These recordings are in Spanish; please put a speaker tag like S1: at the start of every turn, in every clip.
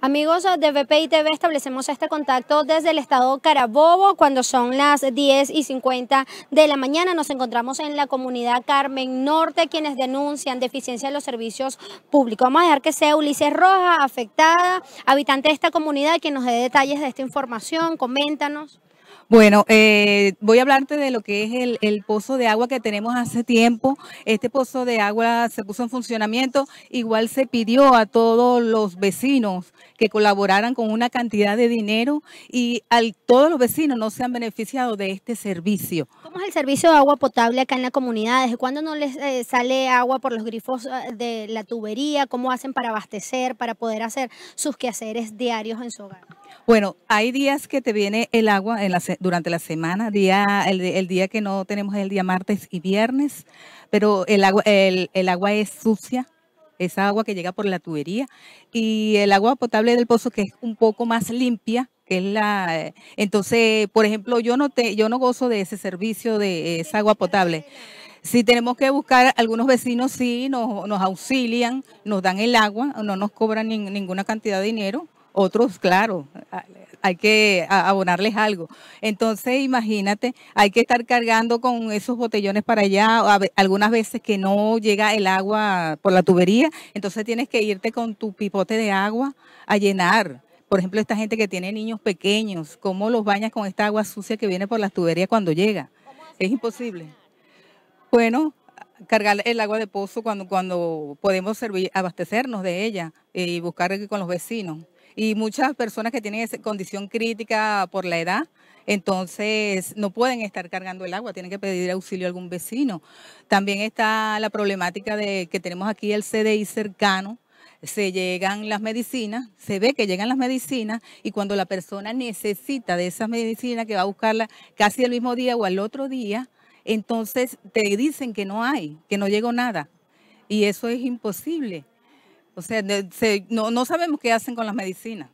S1: Amigos de y TV, establecemos este contacto desde el estado Carabobo cuando son las 10 y 50 de la mañana. Nos encontramos en la comunidad Carmen Norte, quienes denuncian deficiencia de los servicios públicos. Vamos a dejar que sea Ulises Roja, afectada, habitante de esta comunidad, que nos dé detalles de esta información. Coméntanos.
S2: Bueno, eh, voy a hablarte de lo que es el, pozo de agua que tenemos hace tiempo. Este pozo de agua se puso en funcionamiento. Igual se pidió a todos los vecinos que colaboraran con una cantidad de dinero y al, todos los vecinos no se han beneficiado de este servicio.
S1: ¿Cómo es el servicio de agua potable acá en la comunidad? ¿Desde cuándo no les eh, sale agua por los grifos eh, de la tubería? ¿Cómo hacen para abastecer, para poder hacer sus quehaceres diarios en su hogar?
S2: Bueno, hay días que te viene el agua en la, durante la semana, día, el, día que no tenemos es el día martes y viernes, pero el agua, el, el agua es sucia, esa agua que llega por la tubería, y el agua potable del pozo que es un poco más limpia, que es la entonces por ejemplo yo no te yo no gozo de ese servicio de esa agua potable si tenemos que buscar algunos vecinos sí nos, auxilian nos dan el agua no nos cobran ninguna cantidad de dinero otros claro hay que abonarles algo. Entonces, imagínate, hay que estar cargando con esos botellones para allá, algunas veces que no llega el agua por la tubería, entonces tienes que irte con tu pipote de agua a llenar. Por ejemplo, esta gente que tiene niños pequeños, ¿cómo los bañas con esta agua sucia que viene por las tuberías cuando llega? Es imposible. Bueno, cargar el agua de pozo cuando, cuando podemos servir, abastecernos de ella eh, y buscar con los vecinos y muchas personas que tienen esa condición crítica por la edad, entonces no pueden estar cargando el agua, tienen que pedir auxilio a algún vecino. También está la problemática de que tenemos aquí el CDI cercano, se llegan las medicinas, se ve que llegan las medicinas y cuando la persona necesita de esas medicinas que va a buscarla casi el mismo día o al otro día, entonces te dicen que no hay, que no llegó nada. Y eso es imposible. O sea, no, sabemos qué hacen con las medicinas.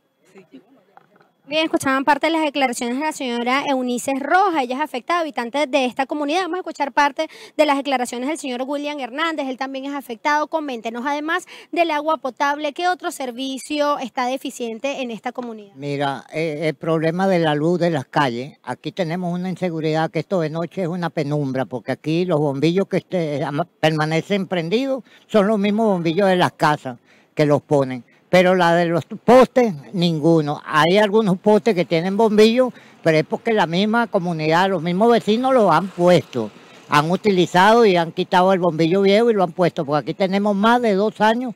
S1: Bien, escuchaban parte de las declaraciones de la señora Eunices Roja, ella es afectada, habitante de esta comunidad. Vamos a escuchar parte de las declaraciones del señor William Hernández, él también es afectado. Coméntenos además del agua potable, ¿qué otro servicio está deficiente en esta comunidad?
S3: Mira, eh, el problema de la luz de las calles, aquí tenemos una inseguridad que esto de noche es una penumbra, porque aquí los bombillos que este, permanecen prendidos son los mismos bombillos de las casas que los ponen. Pero la de los postes, ninguno. Hay algunos postes que tienen bombillos, pero es porque la misma comunidad, los mismos vecinos los han puesto. Han utilizado y han quitado el bombillo viejo y lo han puesto. Porque aquí tenemos más de dos años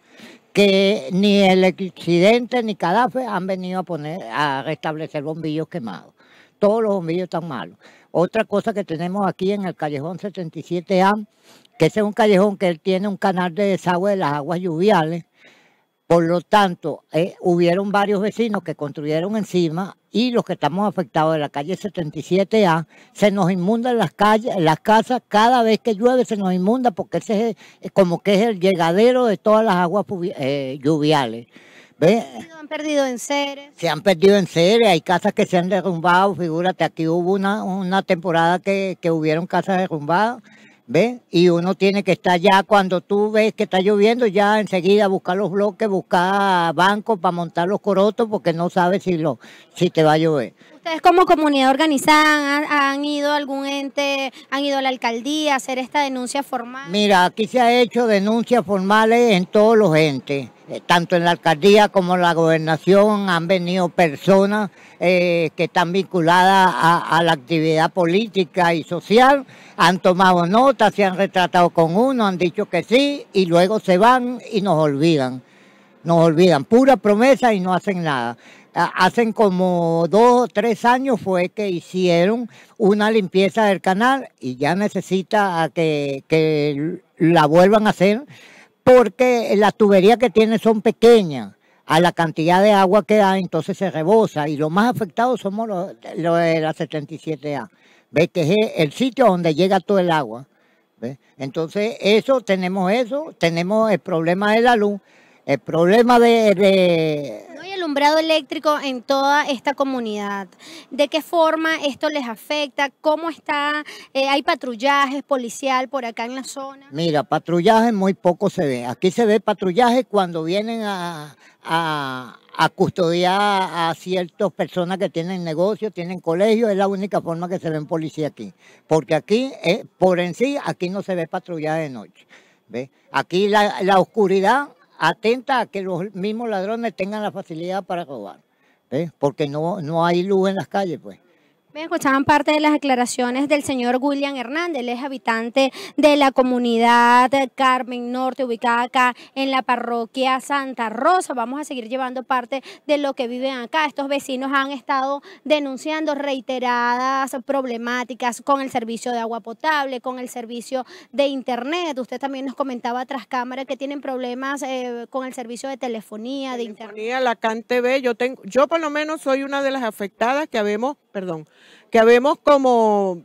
S3: que ni el accidente ni Cadafe han venido a poner a restablecer bombillos quemados. Todos los bombillos están malos. Otra cosa que tenemos aquí en el callejón 77A, que ese es un callejón que tiene un canal de desagüe de las aguas lluviales por lo tanto, eh, hubieron varios vecinos que construyeron encima y los que estamos afectados de la calle 77A, se nos inmundan las calles, las casas, cada vez que llueve se nos inunda porque ese es como que es el llegadero de todas las aguas eh, lluviales. ¿Ve?
S1: Han perdido en seres.
S3: Se han perdido en seres, hay casas que se han derrumbado, figúrate, aquí hubo una, una temporada que, que hubieron casas derrumbadas ¿Ve? Y uno tiene que estar ya cuando tú ves que está lloviendo, ya enseguida buscar los bloques, buscar bancos para montar los corotos, porque no sabes si, lo, si te va a llover. ¿Ustedes como comunidad
S1: organizada han, ido algún ente, han ido a la alcaldía a hacer esta denuncia formal? Mira,
S3: aquí se ha hecho denuncias formales en todos los entes. Eh, tanto en la alcaldía como en la gobernación han venido personas eh, que están vinculadas a, la actividad política y social, han tomado notas, se han retratado con uno, han dicho que sí y luego se van y nos olvidan. Nos olvidan, pura promesa y no hacen nada. Ah, Hacen como dos o tres años fue que hicieron una limpieza del canal y ya necesita que, la vuelvan a hacer porque las tuberías que tiene son pequeñas a la cantidad de agua que da entonces se rebosa y los más afectados somos los, de la 77A. ¿Ves? Que es el sitio donde llega todo el agua. Entonces, eso, tenemos eso, tenemos el problema de la luz. El problema de, No
S1: hay alumbrado eléctrico en toda esta comunidad. ¿De qué forma esto les afecta? ¿Cómo está? Eh, ¿Hay patrullajes policial por acá en la zona?
S3: Mira, patrullaje muy poco se ve. Aquí se ve patrullaje cuando vienen a, a custodiar a ciertas personas que tienen negocios, tienen colegios, es la única forma que se ven policía aquí. Porque aquí, eh, por en sí, aquí no se ve patrullaje de noche. Aquí la, la oscuridad atenta a que los mismos ladrones tengan la facilidad para robar, porque no, no hay luz en las calles, pues.
S1: Me escuchaban parte de las declaraciones del señor William Hernández, es habitante de la comunidad Carmen Norte, ubicada acá en la parroquia Santa Rosa. Vamos a seguir llevando parte de lo que viven acá. Estos vecinos han estado denunciando reiteradas problemáticas con el servicio de agua potable, con el servicio de internet. Usted también nos comentaba tras cámara que tienen problemas eh, con el servicio de telefonía, de internet.
S4: La yo tengo, yo por lo menos soy una de las afectadas que habemos, perdón que vemos como,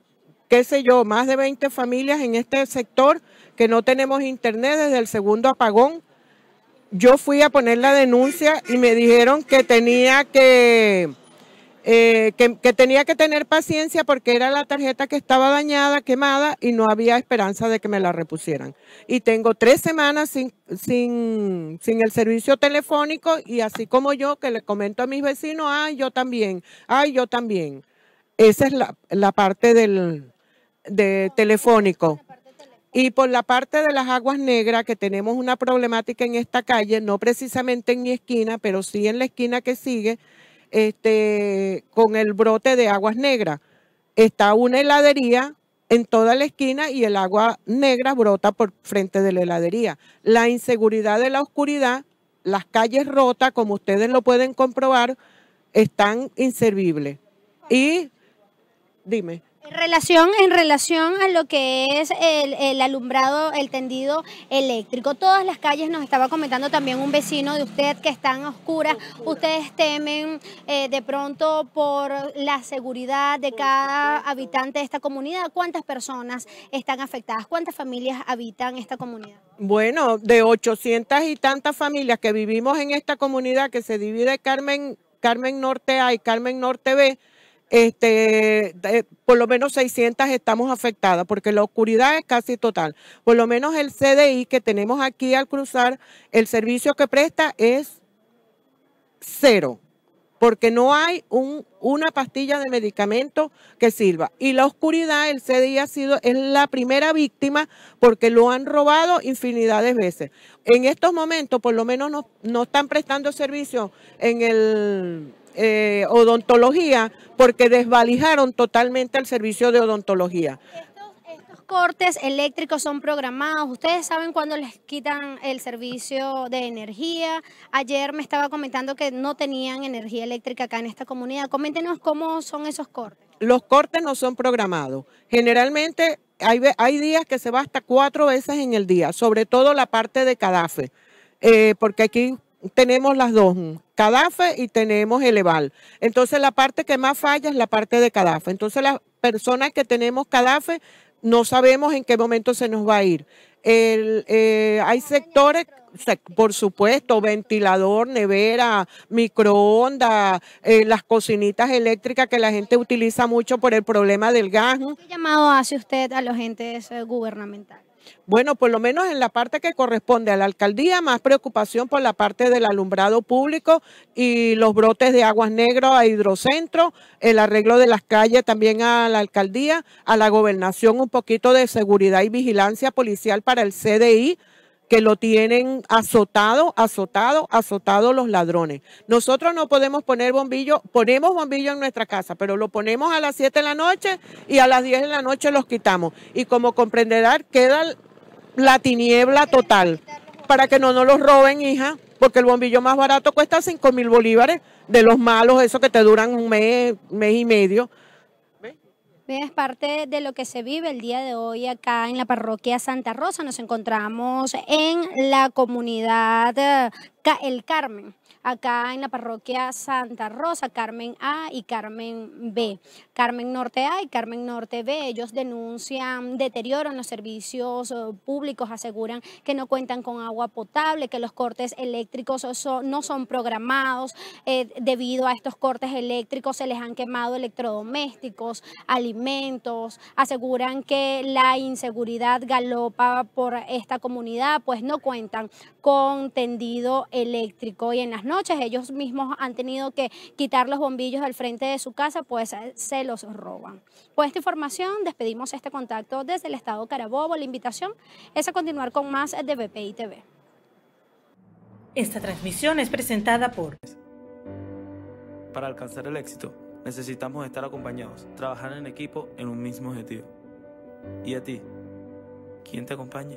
S4: qué sé yo, más de 20 familias en este sector que no tenemos internet desde el segundo apagón. Yo fui a poner la denuncia y me dijeron que tenía eh, que, tenía que tener paciencia porque era la tarjeta que estaba dañada, quemada y no había esperanza de que me la repusieran. Y tengo tres semanas sin, sin el servicio telefónico y así como yo que le comento a mis vecinos, ay, yo también, ay, yo también. Esa es la, parte del telefónico. Y por la parte de las aguas negras, que tenemos una problemática en esta calle, no precisamente en mi esquina, pero sí en la esquina que sigue, este, con el brote de aguas negras. Está una heladería en toda la esquina y el agua negra brota por frente de la heladería. La inseguridad de la oscuridad, las calles rotas, como ustedes lo pueden comprobar, están inservibles. Y Dime.
S1: En relación, en relación a lo que es el, alumbrado, el tendido eléctrico, todas las calles nos estaba comentando también un vecino de usted que están oscuras. ¿Ustedes temen eh, de pronto por la seguridad de cada habitante de esta comunidad? ¿Cuántas personas están afectadas? ¿Cuántas familias habitan esta comunidad?
S4: Bueno, de ochocientas y tantas familias que vivimos en esta comunidad que se divide Carmen, Carmen Norte A y Carmen Norte B, este, por lo menos 600 estamos afectadas porque la oscuridad es casi total. Por lo menos el CDI que tenemos aquí al cruzar, el servicio que presta es cero porque no hay un, una pastilla de medicamento que sirva. Y la oscuridad, el CDI ha sido, es la primera víctima porque lo han robado infinidad de veces. En estos momentos, por lo menos, no, no están prestando servicio en el eh, odontología porque desvalijaron totalmente el servicio de odontología. Estos,
S1: cortes eléctricos son programados. Ustedes saben cuando les quitan el servicio de energía. Ayer me estaba comentando que no tenían energía eléctrica acá en esta comunidad. Coméntenos cómo son esos cortes.
S4: Los cortes no son programados. Generalmente hay, días que se va hasta cuatro veces en el día, sobre todo la parte de cadafe. Eh, porque aquí tenemos las dos, CADAFE y tenemos eleval. Entonces la parte que más falla es la parte de CADAFE. Entonces las personas que tenemos CADAFE no sabemos en qué momento se nos va a ir. El, eh, hay sectores, por supuesto, ventilador, nevera, microondas, eh, las cocinitas eléctricas que la gente utiliza mucho por el problema del gas. ¿Qué
S1: llamado hace usted a los entes gubernamentales?
S4: Bueno, por lo menos en la parte que corresponde a la alcaldía, más preocupación por la parte del alumbrado público y los brotes de aguas negras a hidrocentro, el arreglo de las calles también a la alcaldía, a la gobernación un poquito de seguridad y vigilancia policial para el CDI que lo tienen azotado, azotado, azotado los ladrones. Nosotros no podemos poner bombillo, ponemos bombillo en nuestra casa, pero lo ponemos a las 7 de la noche y a las 10 de la noche los quitamos. Y como comprenderán, queda la tiniebla total para que no nos los roben, hija, porque el bombillo más barato cuesta cinco mil bolívares de los malos, esos que te duran un mes, mes y medio
S1: es parte de lo que se vive el día de hoy acá en la parroquia Santa Rosa. Nos encontramos en la comunidad eh, el Carmen, acá en la parroquia Santa Rosa, Carmen A y Carmen B. Carmen Norte A y Carmen Norte B, ellos denuncian deterioro en los servicios eh, públicos, aseguran que no cuentan con agua potable, que los cortes eléctricos no son programados, eh, debido a estos cortes eléctricos se les han quemado electrodomésticos, alimentos, aseguran que la inseguridad galopa por esta comunidad, pues no cuentan con tendido eléctrico y en las noches ellos mismos han tenido que quitar los bombillos del frente de su casa, pues eh, se los roban. Con esta información despedimos este contacto desde el estado Carabobo. La invitación es a continuar con más de BPI TV. Esta transmisión es presentada por...
S2: Para alcanzar el éxito, necesitamos estar acompañados, trabajar en
S4: equipo en un mismo objetivo. ¿Y a ti? ¿Quién te acompaña?